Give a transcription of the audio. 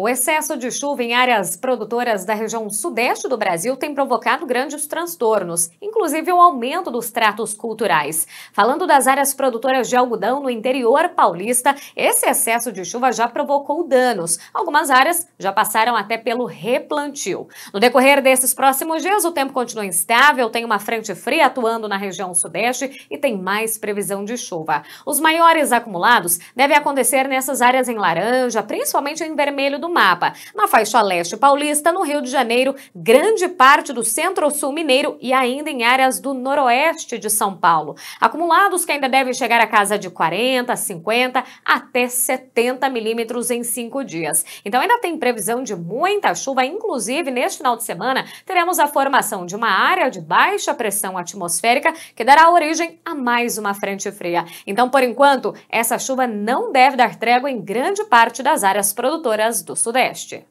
O excesso de chuva em áreas produtoras da região sudeste do Brasil tem provocado grandes transtornos, inclusive o aumento dos tratos culturais. Falando das áreas produtoras de algodão no interior paulista, esse excesso de chuva já provocou danos. Algumas áreas já passaram até pelo replantio. No decorrer desses próximos dias, o tempo continua instável, tem uma frente fria atuando na região sudeste e tem mais previsão de chuva. Os maiores acumulados devem acontecer nessas áreas em laranja, principalmente em vermelho do no mapa. Na faixa leste paulista, no Rio de Janeiro, grande parte do centro-sul mineiro e ainda em áreas do noroeste de São Paulo. Acumulados que ainda devem chegar a casa de 40, 50 até 70 milímetros em cinco dias. Então ainda tem previsão de muita chuva, inclusive neste final de semana teremos a formação de uma área de baixa pressão atmosférica que dará origem a mais uma frente fria. Então, por enquanto, essa chuva não deve dar trégua em grande parte das áreas produtoras do Sudeste.